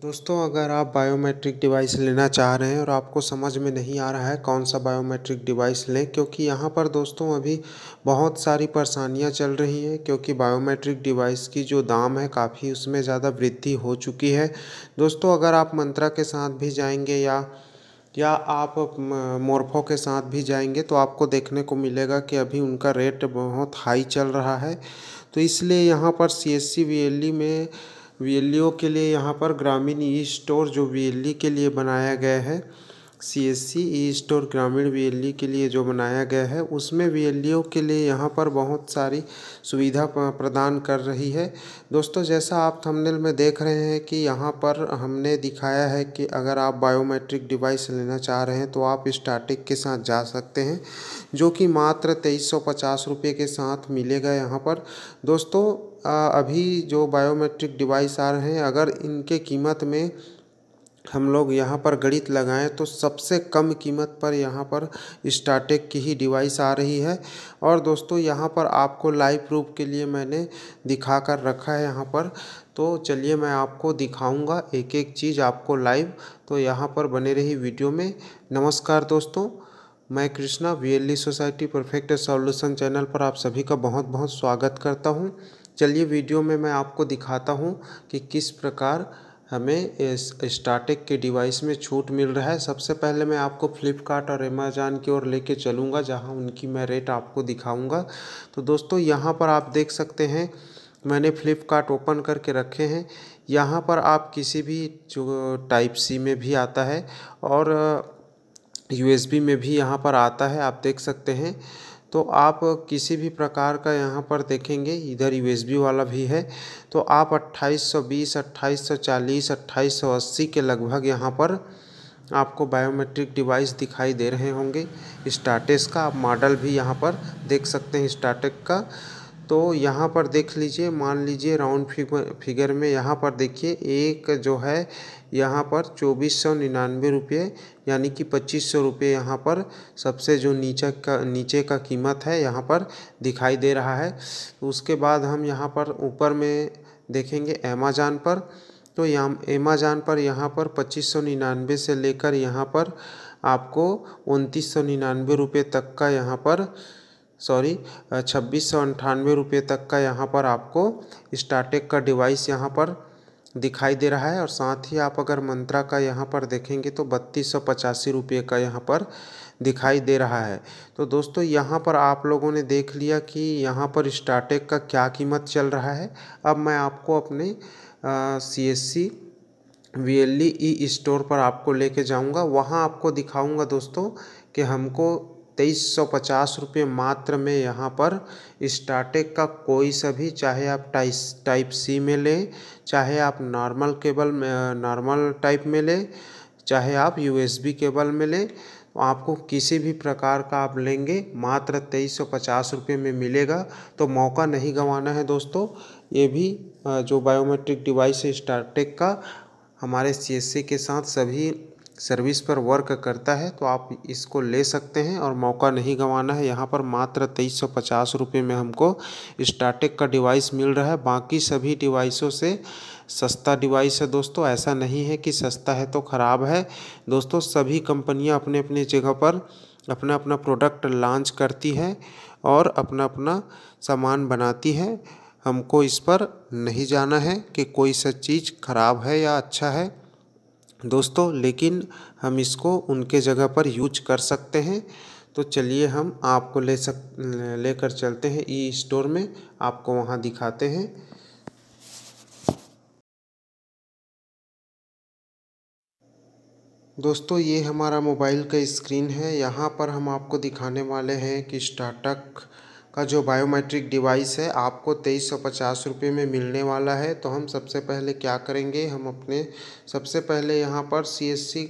दोस्तों अगर आप बायोमेट्रिक डिवाइस लेना चाह रहे हैं और आपको समझ में नहीं आ रहा है कौन सा बायोमेट्रिक डिवाइस लें क्योंकि यहाँ पर दोस्तों अभी बहुत सारी परेशानियाँ चल रही हैं क्योंकि बायोमेट्रिक डिवाइस की जो दाम है काफ़ी उसमें ज़्यादा वृद्धि हो चुकी है दोस्तों अगर आप मंत्रा के साथ भी जाएंगे या या आप मोरफो के साथ भी जाएंगे तो आपको देखने को मिलेगा कि अभी उनका रेट बहुत हाई चल रहा है तो इसलिए यहाँ पर सी एस e में वी e के लिए यहाँ पर ग्रामीण ई स्टोर जो वी e के लिए बनाया गया है C S C e store Grameen B L E के लिए जो बनाया गया है उसमें बी एल ई के लिए यहाँ पर बहुत सारी सुविधा प्रदान कर रही है दोस्तों जैसा आप थंबनेल में देख रहे हैं कि यहाँ पर हमने दिखाया है कि अगर आप बायोमेट्रिक डिवाइस लेना चाह रहे हैं तो आप स्टार्टिक के साथ जा सकते हैं जो कि मात्र तेईस सौ पचास रुपये के साथ मिलेगा यहाँ पर दोस्तों अभी जो बायोमेट्रिक डिवाइस आ रहे हैं अगर इनके कीमत में हम लोग यहाँ पर गणित लगाएँ तो सबसे कम कीमत पर यहाँ पर स्टार्टेक की ही डिवाइस आ रही है और दोस्तों यहाँ पर आपको लाइव प्रूफ के लिए मैंने दिखा कर रखा है यहाँ पर तो चलिए मैं आपको दिखाऊंगा एक एक चीज़ आपको लाइव तो यहाँ पर बने रही वीडियो में नमस्कार दोस्तों मैं Krishna V society perfect solution channel पर आप सभी का बहुत बहुत स्वागत करता हूँ चलिए वीडियो में मैं आपको दिखाता हूँ कि किस प्रकार हमें इस स्टार्टिक के डिवाइस में छूट मिल रहा है सबसे पहले मैं आपको फ्लिपकार्ट और अमेजान की ओर लेके चलूँगा जहाँ उनकी मैं रेट आपको दिखाऊँगा तो दोस्तों यहाँ पर आप देख सकते हैं मैंने फ्लिपकार्ट ओपन करके रखे हैं यहाँ पर आप किसी भी जो टाइप सी में भी आता है और यूएसबी uh, में भी यहाँ पर आता है आप देख सकते हैं तो आप किसी भी प्रकार का यहाँ पर देखेंगे इधर यू वाला भी है तो आप 2820 2840 2880 के लगभग यहाँ पर आपको बायोमेट्रिक डिवाइस दिखाई दे रहे होंगे स्टाटेस का आप मॉडल भी यहाँ पर देख सकते हैं स्टाटेक का तो यहाँ पर देख लीजिए मान लीजिए राउंड फिगर में यहाँ पर देखिए एक जो है यहाँ पर चौबीस सौ निन्यानवे रुपये यानी कि पच्चीस सौ रुपये यहाँ पर सबसे जो नीचे का नीचे का कीमत है यहाँ पर दिखाई दे रहा है उसके बाद हम यहाँ पर ऊपर में देखेंगे अमेजान पर तो यहाँ अमेजान पर यहाँ पर पच्चीस सौ निन्यानवे से लेकर यहाँ पर आपको उनतीस सौ निन्यानवे रुपये तक का यहाँ पर सॉरी छब्बीस सौ अंठानवे रुपये तक का यहाँ पर आपको स्टार्टेक का डिवाइस यहाँ पर दिखाई दे रहा है और साथ ही आप अगर मंत्रा का यहाँ पर देखेंगे तो बत्तीस सौ पचासी रुपये का यहाँ पर दिखाई दे रहा है तो दोस्तों यहाँ पर आप लोगों ने देख लिया कि यहाँ पर स्टार्टेक का क्या कीमत चल रहा है अब मैं आपको अपने C S C V L E store पर आपको लेके जाऊँगा वहाँ आपको दिखाऊँगा दोस्तों कि हमको तेईस सौ पचास रुपये मात्र में यहाँ पर स्टार्टेक का कोई सा भी चाहे आप टाइस टाइप सी में लें चाहे आप नॉर्मल केबल में नॉर्मल टाइप में लें चाहे आप यूएसबी केबल में लें आपको किसी भी प्रकार का आप लेंगे मात्र तेईस सौ पचास रुपये में मिलेगा तो मौका नहीं गंवाना है दोस्तों ये भी जो बायोमेट्रिक डिवाइस है स्टार्टेक का हमारे सी के साथ सभी सर्विस पर वर्क करता है तो आप इसको ले सकते हैं और मौका नहीं गंवाना है यहाँ पर मात्र तेईस सौ पचास रुपये में हमको स्टार्टेक का डिवाइस मिल रहा है बाकी सभी डिवाइसों से सस्ता डिवाइस है दोस्तों ऐसा नहीं है कि सस्ता है तो ख़राब है दोस्तों सभी कंपनियाँ अपने अपने जगह पर अपना अपना प्रोडक्ट लॉन्च करती है और अपना अपना सामान बनाती है हमको इस पर नहीं जाना है कि कोई सा चीज़ ख़राब है या अच्छा है दोस्तों लेकिन हम इसको उनके जगह पर यूज कर सकते हैं तो चलिए हम आपको ले सक लेकर चलते हैं ई स्टोर में आपको वहाँ दिखाते हैं दोस्तों ये हमारा मोबाइल का स्क्रीन है यहाँ पर हम आपको दिखाने वाले हैं कि स्टाटक का जो बायोमेट्रिक डिवाइस है आपको तेईस सौ पचास रुपये में मिलने वाला है तो हम सबसे पहले क्या करेंगे हम अपने सबसे पहले यहाँ पर C S C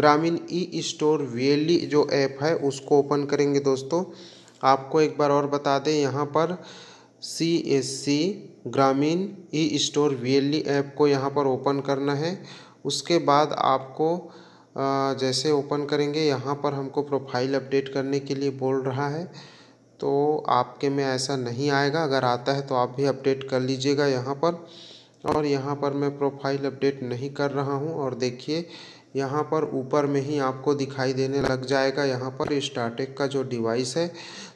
Grameen e store VLE जो ऐप है उसको ओपन करेंगे दोस्तों आपको एक बार और बता दें यहाँ पर C S C Grameen e store VLE app को यहाँ पर ओपन करना है उसके बाद आपको जैसे ओपन करेंगे यहाँ पर हमको प्रोफाइल अपडेट करने के लिए बोल रहा है तो आपके में ऐसा नहीं आएगा अगर आता है तो आप भी अपडेट कर लीजिएगा यहाँ पर और यहाँ पर मैं प्रोफाइल अपडेट नहीं कर रहा हूँ और देखिए यहाँ पर ऊपर में ही आपको दिखाई देने लग जाएगा यहाँ पर स्टार्टेक का जो डिवाइस है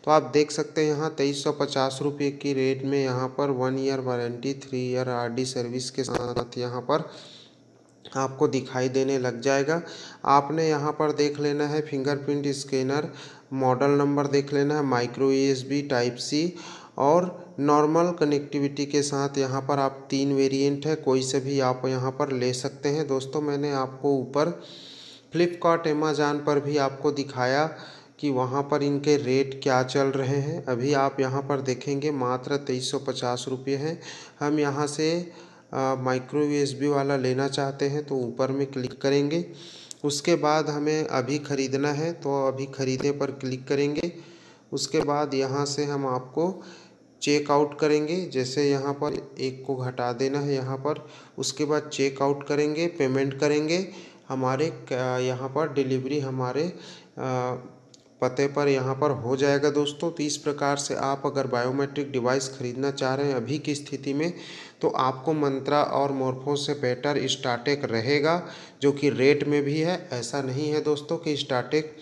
तो आप देख सकते हैं यहाँ तेईस सौ पचास रुपये की रेट में यहाँ पर one year warranty three year RD service के साथ यहाँ पर आपको दिखाई देने लग जाएगा आपने यहाँ पर देख लेना है फिंगरप्रिंट स्कैनर मॉडल नंबर देख लेना है माइक्रो यूएसबी टाइप सी और नॉर्मल कनेक्टिविटी के साथ यहाँ पर आप तीन वेरिएंट है कोई से भी आप यहाँ पर ले सकते हैं दोस्तों मैंने आपको ऊपर फ्लिपकार्ट एमेजान पर भी आपको दिखाया कि वहाँ पर इनके रेट क्या चल रहे हैं अभी आप यहाँ पर देखेंगे मात्र तेईस सौ पचास रुपये हैं हम यहाँ से माइक्रो यू वाला लेना चाहते हैं तो ऊपर में क्लिक करेंगे उसके बाद हमें अभी ख़रीदना है तो अभी ख़रीदने पर क्लिक करेंगे उसके बाद यहाँ से हम आपको चेकआउट करेंगे जैसे यहाँ पर एक को घटा देना है यहाँ पर उसके बाद चेकआउट करेंगे पेमेंट करेंगे हमारे यहाँ पर डिलीवरी हमारे पते पर यहाँ पर हो जाएगा दोस्तों तो इस प्रकार से आप अगर बायोमेट्रिक डिवाइस ख़रीदना चाह रहे हैं अभी की स्थिति में तो आपको मंत्रा और मोरफो से बेटर स्टार्टेक रहेगा जो कि रेट में भी है ऐसा नहीं है दोस्तों कि स्टार्टेक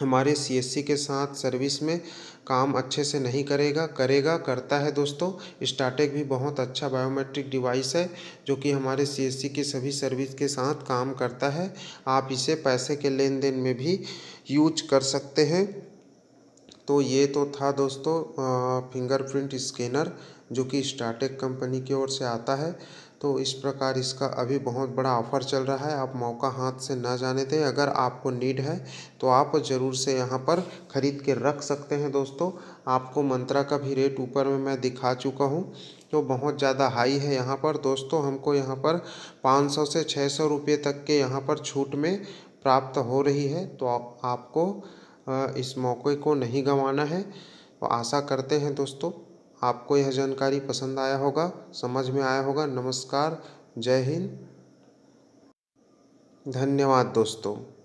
हमारे सीएससी के साथ सर्विस में काम अच्छे से नहीं करेगा करेगा करता है दोस्तों स्टार्टेक भी बहुत अच्छा बायोमेट्रिक डिवाइस है जो कि हमारे सी के सभी सर्विस के साथ काम करता है आप इसे पैसे के लेन देन में भी यूज कर सकते हैं तो ये तो था दोस्तों फिंगरप्रिंट स्कैनर जो कि स्टार्टेक कंपनी की ओर से आता है तो इस प्रकार इसका अभी बहुत बड़ा ऑफ़र चल रहा है आप मौका हाथ से ना जाने दें अगर आपको नीड है तो आप ज़रूर से यहाँ पर ख़रीद के रख सकते हैं दोस्तों आपको मंत्रा का भी रेट ऊपर में मैं दिखा चुका हूँ तो बहुत ज़्यादा हाई है यहाँ पर दोस्तों हमको यहाँ पर 500 से 600 रुपये तक के यहाँ पर छूट में प्राप्त हो रही है तो आप, आपको इस मौके को नहीं गंवाना है तो आशा करते हैं दोस्तों आपको यह जानकारी पसंद आया होगा समझ में आया होगा नमस्कार जय हिंद धन्यवाद दोस्तों